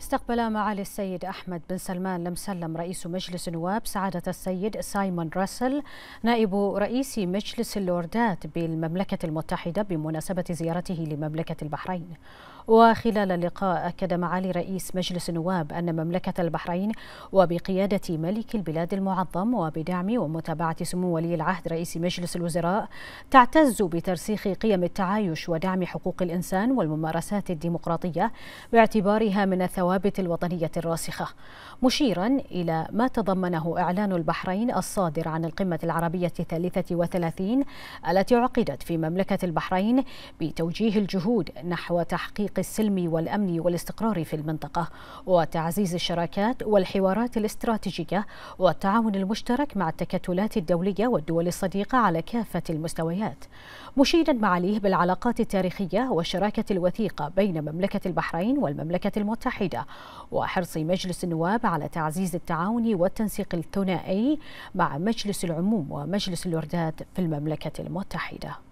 استقبل معالي السيد أحمد بن سلمان لمسلم رئيس مجلس النواب سعادة السيد سايمون راسل نائب رئيس مجلس اللوردات بالمملكة المتحدة بمناسبة زيارته لمملكة البحرين وخلال اللقاء أكد معالي رئيس مجلس النواب أن مملكة البحرين وبقيادة ملك البلاد المعظم وبدعم ومتابعة سمو ولي العهد رئيس مجلس الوزراء تعتز بترسيخ قيم التعايش ودعم حقوق الإنسان والممارسات الديمقراطية باعتبارها من الثوابت الوطنية الراسخة مشيرا إلى ما تضمنه إعلان البحرين الصادر عن القمة العربية الثالثة وثلاثين التي عقدت في مملكة البحرين بتوجيه الجهود نحو تحقيق تحقيق السلم والأمن والاستقرار في المنطقة وتعزيز الشراكات والحوارات الاستراتيجية والتعاون المشترك مع التكتلات الدولية والدول الصديقة على كافة المستويات مشيدا معاليه بالعلاقات التاريخية والشراكة الوثيقة بين مملكة البحرين والمملكة المتحدة وحرص مجلس النواب على تعزيز التعاون والتنسيق الثنائي مع مجلس العموم ومجلس الوردات في المملكة المتحدة